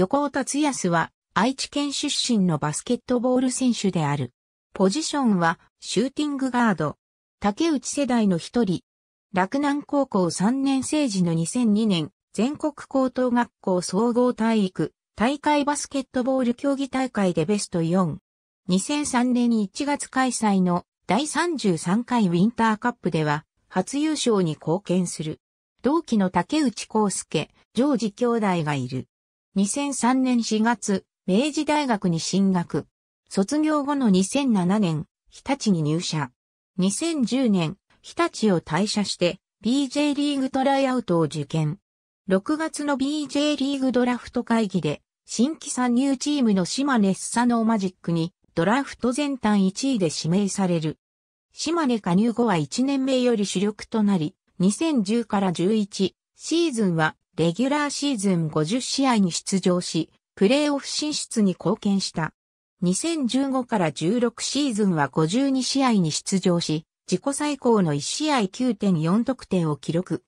横尾達康は愛知県出身のバスケットボール選手である。ポジションはシューティングガード。竹内世代の一人。洛南高校3年生時の2002年、全国高等学校総合体育、大会バスケットボール競技大会でベスト4。2003年1月開催の第33回ウィンターカップでは、初優勝に貢献する。同期の竹内康介、ジョージ兄弟がいる。2003年4月、明治大学に進学。卒業後の2007年、日立に入社。2010年、日立を退社して、BJ リーグトライアウトを受験。6月の BJ リーグドラフト会議で、新規参入チームの島根スサノーマジックに、ドラフト全単1位で指名される。島根加入後は1年目より主力となり、2010から11、シーズンは、レギュラーシーズン50試合に出場し、プレーオフ進出に貢献した。2015から16シーズンは52試合に出場し、自己最高の1試合9.4得点を記録。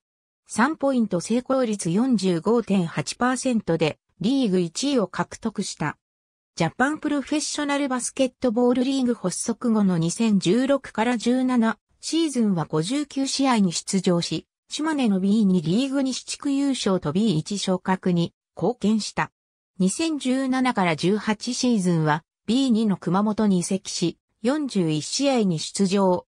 3ポイント成功率45.8%でリーグ1位を獲得した。ジャパンプロフェッショナルバスケットボールリーグ発足後の2016から17シーズンは59試合に出場し、島根の B2 リーグ西地区優勝と B1 昇格に貢献した。2017から18シーズンは B2 の熊本に移籍し、41試合に出場。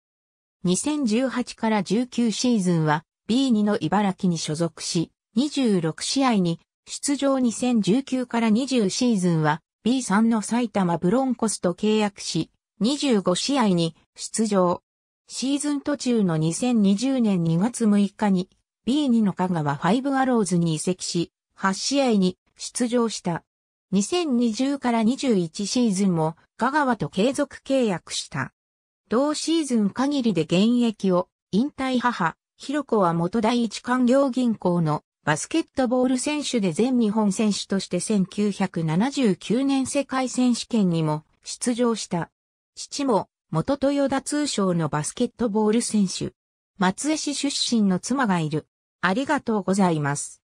2018から19シーズンは B2 の茨城に所属し、26試合に出場2019から20シーズンは B3 の埼玉ブロンコスと契約し、25試合に出場。シーズン途中の2020年2月6日に B2 の香川ファイブアローズに移籍し、8試合に出場した。2020から21シーズンも香川と継続契約した。同シーズン限りで現役を引退母、ひろこは元第一官業銀行のバスケットボール選手で全日本選手として1979年世界選手権にも出場した。父も元豊田通商のバスケットボール選手。松江市出身の妻がいる。ありがとうございます。